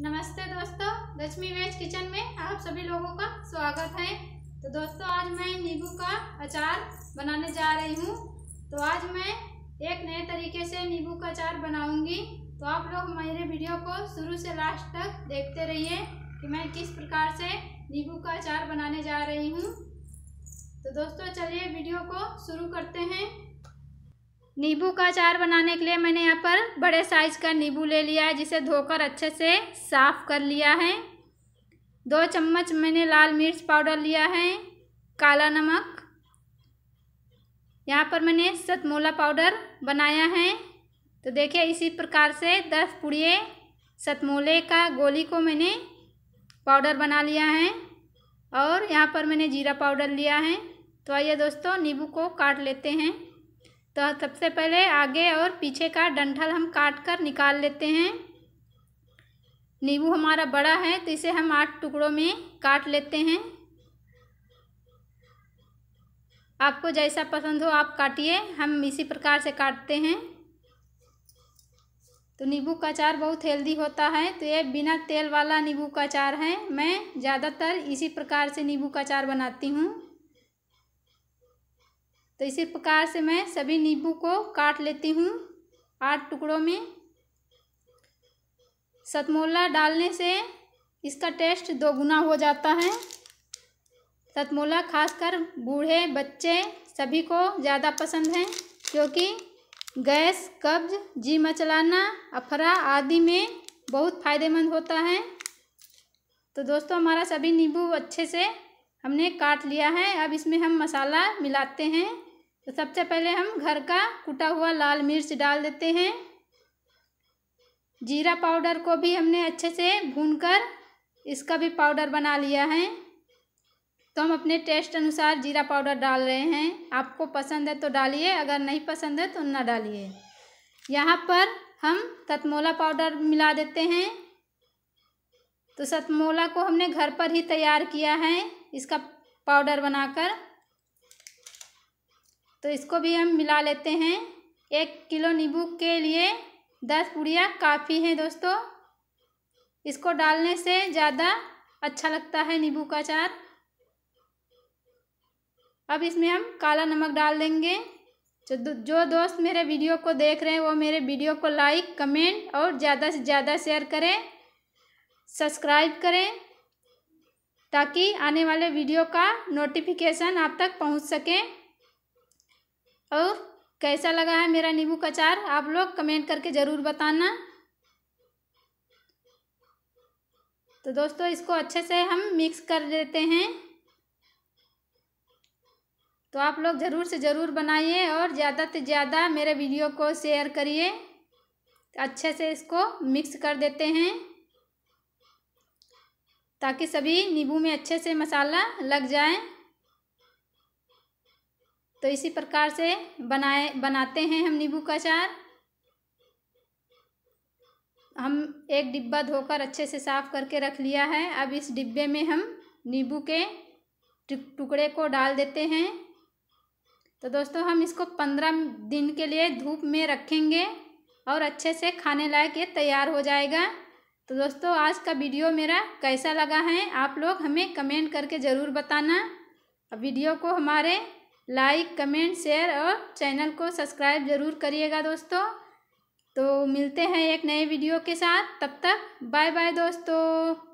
नमस्ते दोस्तों Lakshmi veg kitchen में आप सभी लोगों का स्वागत है तो दोस्तों आज मैं नींबू का अचार बनाने जा रही हूँ तो आज मैं एक नए तरीके से नींबू का अचार बनाऊंगी तो आप लोग मेरे वीडियो को शुरू से लास्ट तक देखते रहिए कि मैं किस प्रकार से नींबू का अचार बनाने जा रही हूँ तो दोस्तों चलिए वीडियो को शुरू करते हैं नींबू का अचार बनाने के लिए मैंने यहाँ पर बड़े साइज़ का नींबू ले लिया है जिसे धोकर अच्छे से साफ़ कर लिया है दो चम्मच मैंने लाल मिर्च पाउडर लिया है काला नमक यहाँ पर मैंने सतमोला पाउडर बनाया है तो देखिए इसी प्रकार से दस पुड़िए सतमोले का गोली को मैंने पाउडर बना लिया है और यहाँ पर मैंने जीरा पाउडर लिया है तो आइए दोस्तों नींबू को काट लेते हैं तो सबसे पहले आगे और पीछे का डंठल हम काट कर निकाल लेते हैं नींबू हमारा बड़ा है तो इसे हम आठ टुकड़ों में काट लेते हैं आपको जैसा पसंद हो आप काटिए हम इसी प्रकार से काटते हैं तो नींबू का अचार बहुत हेल्दी होता है तो ये बिना तेल वाला नींबू का अचार है मैं ज़्यादातर इसी प्रकार से नींबू का अचार बनाती हूँ तो इसी प्रकार से मैं सभी नींबू को काट लेती हूँ आठ टुकड़ों में सतमोला डालने से इसका टेस्ट दोगुना हो जाता है सतमोला खासकर बूढ़े बच्चे सभी को ज़्यादा पसंद है क्योंकि गैस कब्ज जी मचलाना अफरा आदि में बहुत फ़ायदेमंद होता है तो दोस्तों हमारा सभी नींबू अच्छे से हमने काट लिया है अब इसमें हम मसाला मिलाते हैं तो सबसे पहले हम घर का कुटा हुआ लाल मिर्च डाल देते हैं जीरा पाउडर को भी हमने अच्छे से भूनकर इसका भी पाउडर बना लिया है तो हम अपने टेस्ट अनुसार जीरा पाउडर डाल रहे हैं आपको पसंद है तो डालिए अगर नहीं पसंद है तो ना डालिए यहाँ पर हम सतमोला पाउडर मिला देते हैं तो सतमोला को हमने घर पर ही तैयार किया है इसका पाउडर बनाकर तो इसको भी हम मिला लेते हैं एक किलो नींबू के लिए दस पुड़िया काफ़ी हैं दोस्तों इसको डालने से ज़्यादा अच्छा लगता है नींबू का अचार अब इसमें हम काला नमक डाल देंगे जो जो दोस्त मेरे वीडियो को देख रहे हैं वो मेरे वीडियो को लाइक कमेंट और ज़्यादा से ज़्यादा शेयर करें सब्सक्राइब करें ताकि आने वाले वीडियो का नोटिफिकेशन आप तक पहुंच सके और कैसा लगा है मेरा नींबू का अचार आप लोग कमेंट करके ज़रूर बताना तो दोस्तों इसको अच्छे से हम मिक्स कर देते हैं तो आप लोग ज़रूर से ज़रूर बनाइए और ज़्यादा से ज़्यादा मेरे वीडियो को शेयर करिए अच्छे से इसको मिक्स कर देते हैं ताकि सभी नींबू में अच्छे से मसाला लग जाए तो इसी प्रकार से बनाए बनाते हैं हम नींबू का अचार हम एक डिब्बा धोकर अच्छे से साफ़ करके रख लिया है अब इस डिब्बे में हम नींबू के टुकड़े को डाल देते हैं तो दोस्तों हम इसको पंद्रह दिन के लिए धूप में रखेंगे और अच्छे से खाने लायक ये तैयार हो जाएगा तो दोस्तों आज का वीडियो मेरा कैसा लगा है आप लोग हमें कमेंट करके ज़रूर बताना वीडियो को हमारे लाइक कमेंट शेयर और चैनल को सब्सक्राइब ज़रूर करिएगा दोस्तों तो मिलते हैं एक नए वीडियो के साथ तब तक बाय बाय दोस्तों